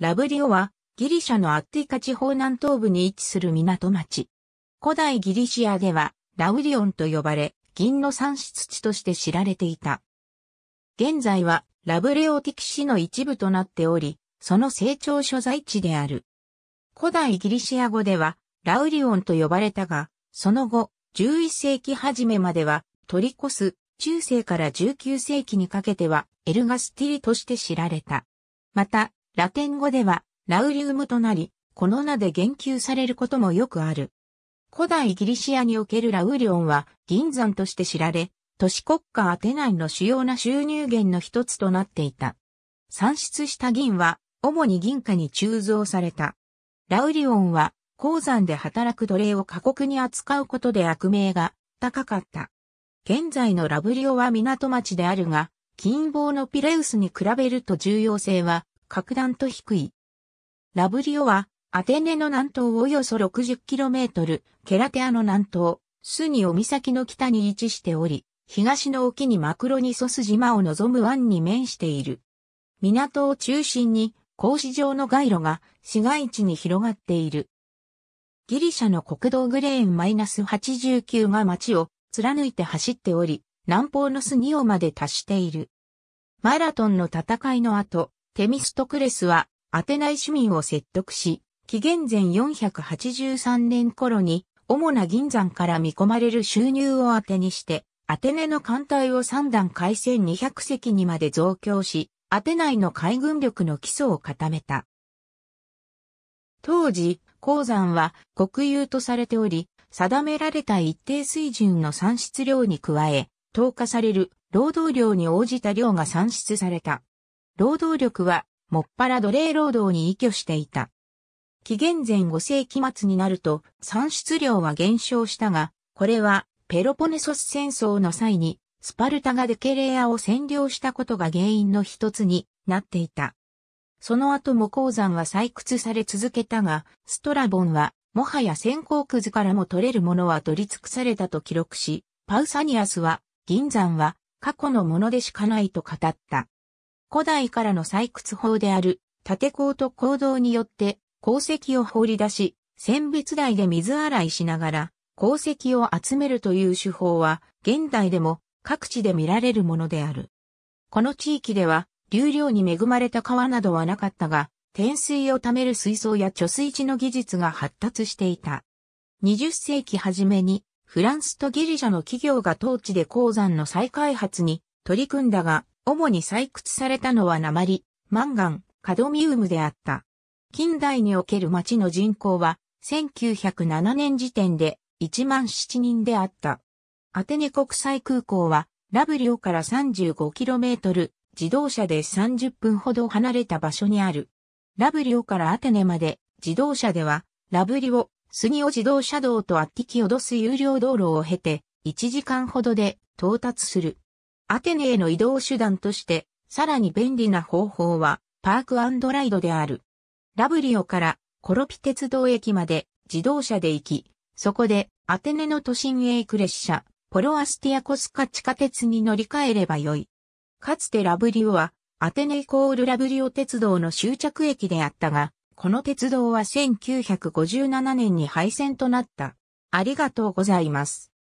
ラブリオはギリシャのアッティカ地方南東部に位置する港町。古代ギリシアではラウリオンと呼ばれ銀の産出地として知られていた。現在はラブレオティキ市の一部となっており、その成長所在地である。古代ギリシア語ではラウリオンと呼ばれたが、その後11世紀初めまではトリコス、中世から19世紀にかけてはエルガスティリとして知られた。また、ラテン語ではラウリウムとなり、この名で言及されることもよくある。古代ギリシアにおけるラウリオンは銀山として知られ、都市国家アテナイの主要な収入源の一つとなっていた。産出した銀は主に銀貨に鋳造された。ラウリオンは鉱山で働く奴隷を過酷に扱うことで悪名が高かった。現在のラブリオは港町であるが、金棒のピレウスに比べると重要性は格段と低い。ラブリオは、アテネの南東およそ 60km、ケラテアの南東、スニオ岬の北に位置しており、東の沖にマクロニソス島を望む湾に面している。港を中心に、格子状の街路が市街地に広がっている。ギリシャの国道グレーン -89 が街を貫いて走っており、南方のスニオまで達している。マラトンの戦いの後、テミストクレスはアテナイ市民を説得し、紀元前483年頃に主な銀山から見込まれる収入を当てにして、アテネの艦隊を3段海戦2 0 0隻にまで増強し、アテナイの海軍力の基礎を固めた。当時、鉱山は国有とされており、定められた一定水準の産出量に加え、投下される労働量に応じた量が産出された。労働力は、もっぱら奴隷労働に依拠していた。紀元前5世紀末になると産出量は減少したが、これはペロポネソス戦争の際にスパルタがデケレアを占領したことが原因の一つになっていた。その後も鉱山は採掘され続けたが、ストラボンはもはや先行くずからも取れるものは取り尽くされたと記録し、パウサニアスは銀山は過去のものでしかないと語った。古代からの採掘法である、縦坑と行動によって、鉱石を放り出し、選別台で水洗いしながら、鉱石を集めるという手法は、現代でも各地で見られるものである。この地域では、流量に恵まれた川などはなかったが、天水を貯める水槽や貯水池の技術が発達していた。20世紀初めに、フランスとギリシャの企業が当地で鉱山の再開発に取り組んだが、主に採掘されたのは鉛、マンガン、カドミウムであった。近代における町の人口は、1907年時点で1万7人であった。アテネ国際空港は、ラブリオから 35km、自動車で30分ほど離れた場所にある。ラブリオからアテネまで、自動車では、ラブリオ、スニオ自動車道とアッティキオドス有料道路を経て、1時間ほどで到達する。アテネへの移動手段として、さらに便利な方法は、パークライドである。ラブリオからコロピ鉄道駅まで自動車で行き、そこでアテネの都心へ行く列車、ポロアスティアコスカ地下鉄に乗り換えればよい。かつてラブリオは、アテネイコールラブリオ鉄道の終着駅であったが、この鉄道は1957年に廃線となった。ありがとうございます。